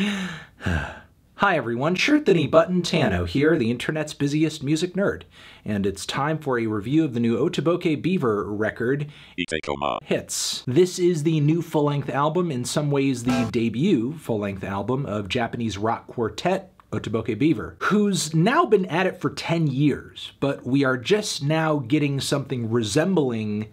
Hi everyone, Shirt Button Tano here, the internet's busiest music nerd, and it's time for a review of the new Otoboke Beaver record, Itekoma Hits. This is the new full-length album, in some ways the debut full-length album of Japanese rock quartet Otoboke Beaver, who's now been at it for 10 years, but we are just now getting something resembling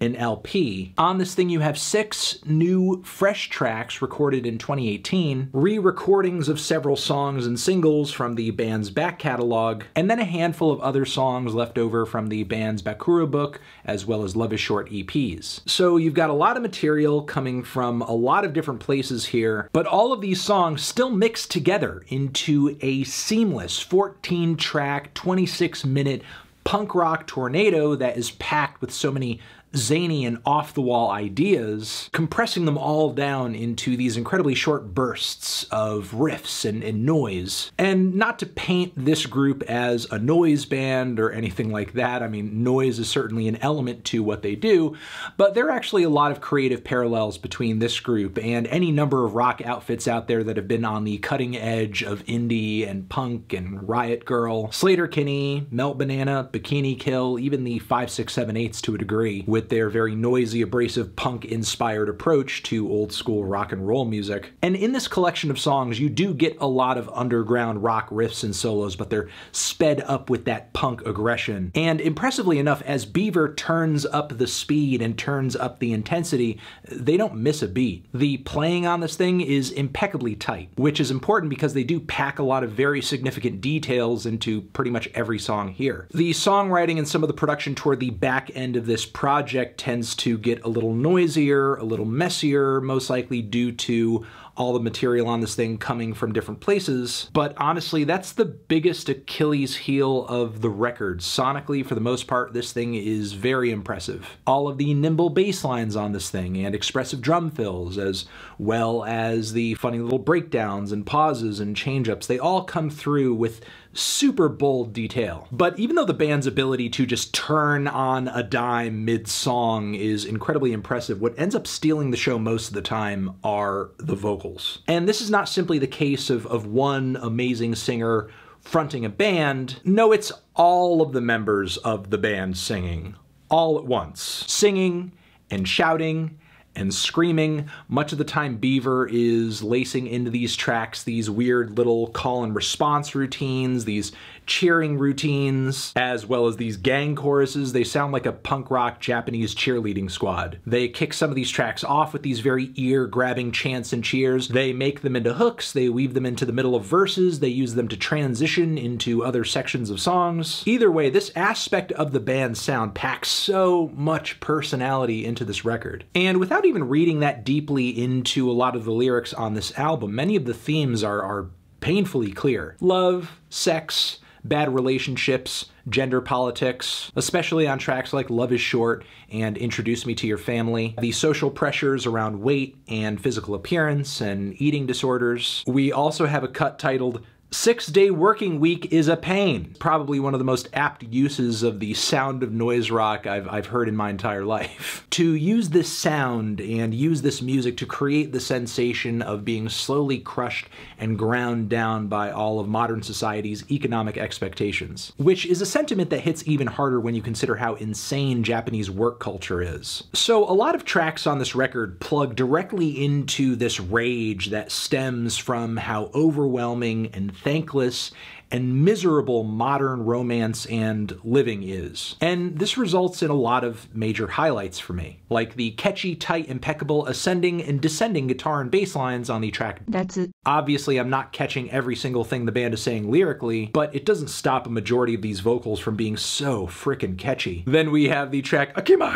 an LP. On this thing you have six new fresh tracks recorded in 2018, re-recordings of several songs and singles from the band's back catalog, and then a handful of other songs left over from the band's Bakura book, as well as Love is Short EPs. So you've got a lot of material coming from a lot of different places here, but all of these songs still mixed together into a seamless 14-track, 26-minute punk rock tornado that is packed with so many zany and off the wall ideas, compressing them all down into these incredibly short bursts of riffs and, and, noise. And not to paint this group as a noise band or anything like that. I mean, noise is certainly an element to what they do, but there are actually a lot of creative parallels between this group and any number of rock outfits out there that have been on the cutting edge of indie and punk and Riot Girl, Slater Kinney, Melt Banana, Bikini Kill, even the 5678s to a degree, with with their very noisy, abrasive, punk inspired approach to old school rock and roll music. And in this collection of songs, you do get a lot of underground rock riffs and solos, but they're sped up with that punk aggression. And impressively enough, as Beaver turns up the speed and turns up the intensity, they don't miss a beat. The playing on this thing is impeccably tight, which is important because they do pack a lot of very significant details into pretty much every song here. The songwriting and some of the production toward the back end of this project tends to get a little noisier, a little messier, most likely due to all the material on this thing coming from different places. But honestly, that's the biggest Achilles heel of the record. Sonically, for the most part, this thing is very impressive. All of the nimble bass lines on this thing and expressive drum fills, as well as the funny little breakdowns and pauses and change-ups, they all come through with super bold detail. But even though the band's ability to just turn on a dime mid-song is incredibly impressive, what ends up stealing the show most of the time are the vocals vocals. And this is not simply the case of, of one amazing singer fronting a band. No, it's all of the members of the band singing, all at once. Singing and shouting and screaming. Much of the time, Beaver is lacing into these tracks these weird little call and response routines, these cheering routines, as well as these gang choruses. They sound like a punk rock Japanese cheerleading squad. They kick some of these tracks off with these very ear-grabbing chants and cheers. They make them into hooks, they weave them into the middle of verses, they use them to transition into other sections of songs. Either way, this aspect of the band's sound packs so much personality into this record. And without even reading that deeply into a lot of the lyrics on this album. Many of the themes are, are painfully clear. Love, sex, bad relationships, gender politics, especially on tracks like Love is Short and Introduce Me to Your Family, the social pressures around weight and physical appearance and eating disorders. We also have a cut titled Six day working week is a pain. Probably one of the most apt uses of the sound of noise rock I've, I've heard in my entire life. To use this sound and use this music to create the sensation of being slowly crushed and ground down by all of modern society's economic expectations, which is a sentiment that hits even harder when you consider how insane Japanese work culture is. So a lot of tracks on this record plug directly into this rage that stems from how overwhelming and thankless and miserable modern romance and living is. And this results in a lot of major highlights for me, like the catchy, tight, impeccable ascending and descending guitar and bass lines on the track. That's it. Obviously, I'm not catching every single thing the band is saying lyrically, but it doesn't stop a majority of these vocals from being so frickin' catchy. Then we have the track Akima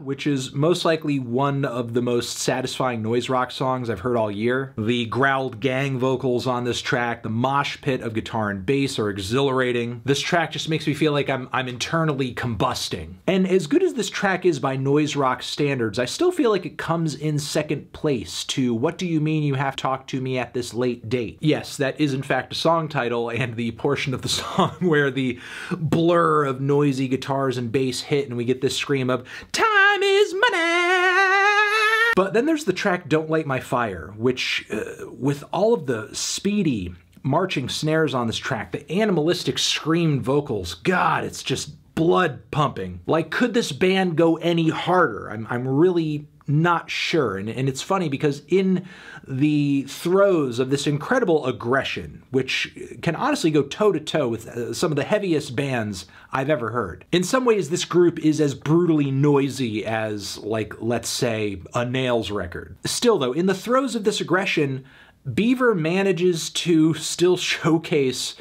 which is most likely one of the most satisfying noise rock songs I've heard all year. The growled gang vocals on this track, the mosh pit of guitar and bass are exhilarating. This track just makes me feel like I'm, I'm internally combusting. And as good as this track is by noise rock standards, I still feel like it comes in second place to What Do You Mean You Have Talked To Me At This Late Date? Yes, that is in fact a song title and the portion of the song where the blur of noisy guitars and bass hit and we get this scream of, Time is money! But then there's the track Don't Light My Fire, which, uh, with all of the speedy marching snares on this track, the animalistic screamed vocals. God, it's just blood pumping. Like, could this band go any harder? I'm, I'm really not sure. And, and, it's funny because in the throes of this incredible aggression, which can honestly go toe to toe with uh, some of the heaviest bands I've ever heard, in some ways this group is as brutally noisy as, like, let's say, a Nails record. Still though, in the throes of this aggression, Beaver manages to still showcase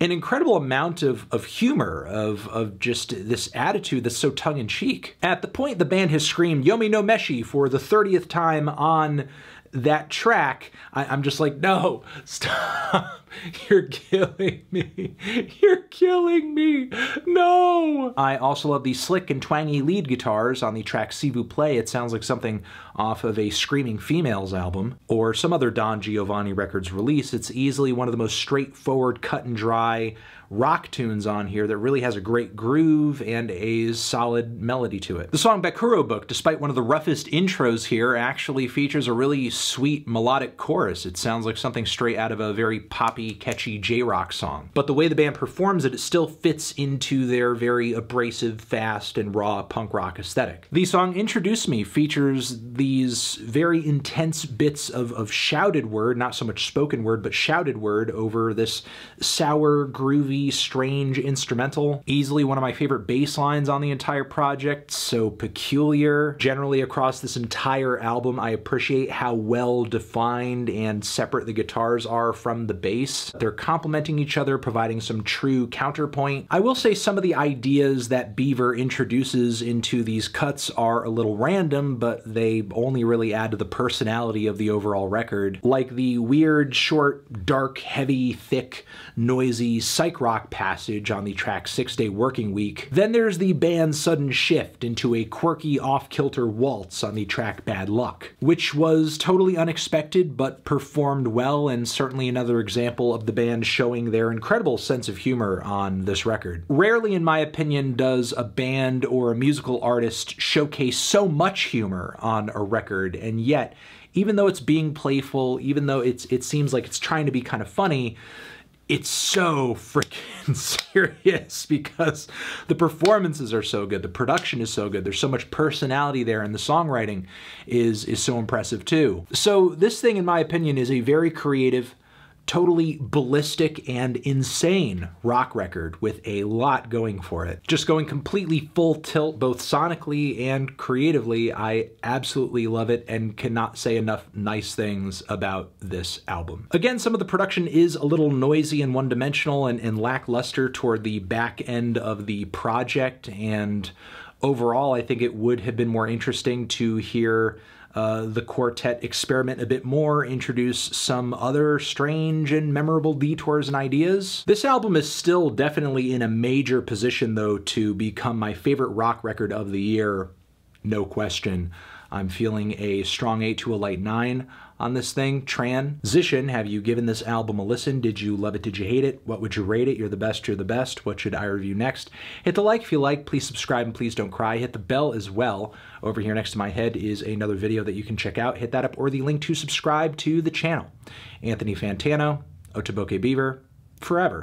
an incredible amount of, of humor, of, of just this attitude that's so tongue-in-cheek. At the point the band has screamed Yomi no Meshi for the 30th time on that track, I, am just like, no, stop. You're killing me. You're killing me. No! I also love the slick and twangy lead guitars on the track Sivu Play. It sounds like something off of a Screaming Females album or some other Don Giovanni Records release. It's easily one of the most straightforward, cut and dry rock tunes on here that really has a great groove and a solid melody to it. The song Bakuro Book, despite one of the roughest intros here, actually features a really sweet melodic chorus. It sounds like something straight out of a very poppy, catchy J-rock song. But the way the band performs it that it still fits into their very abrasive, fast, and raw punk rock aesthetic. The song Introduce Me features these very intense bits of, of shouted word, not so much spoken word, but shouted word over this sour, groovy, strange instrumental. Easily one of my favorite bass lines on the entire project, so peculiar. Generally across this entire album, I appreciate how well defined and separate the guitars are from the bass. They're complementing each other, providing some true counterpoint. I will say some of the ideas that Beaver introduces into these cuts are a little random, but they only really add to the personality of the overall record. Like the weird, short, dark, heavy, thick, noisy psych rock passage on the track Six Day Working Week. Then there's the band's sudden shift into a quirky, off-kilter waltz on the track Bad Luck, which was totally unexpected but performed well and certainly another example of the band showing their incredible sense of humor on this record. Rarely, in my opinion, does a band or a musical artist showcase so much humor on a record, and yet, even though it's being playful, even though it's it seems like it's trying to be kind of funny, it's so freaking serious because the performances are so good, the production is so good, there's so much personality there, and the songwriting is is so impressive too. So this thing, in my opinion, is a very creative, totally ballistic and insane rock record with a lot going for it. Just going completely full tilt both sonically and creatively, I absolutely love it and cannot say enough nice things about this album. Again, some of the production is a little noisy and one-dimensional and, and lackluster toward the back end of the project and overall I think it would have been more interesting to hear uh, the quartet experiment a bit more, introduce some other strange and memorable detours and ideas. This album is still definitely in a major position, though, to become my favorite rock record of the year, no question. I'm feeling a strong 8 to a light 9 on this thing. Transition, have you given this album a listen? Did you love it? Did you hate it? What would you rate it? You're the best, you're the best. What should I review next? Hit the like if you like. Please subscribe and please don't cry. Hit the bell as well. Over here next to my head is another video that you can check out. Hit that up or the link to subscribe to the channel. Anthony Fantano, Otoboke Beaver, forever.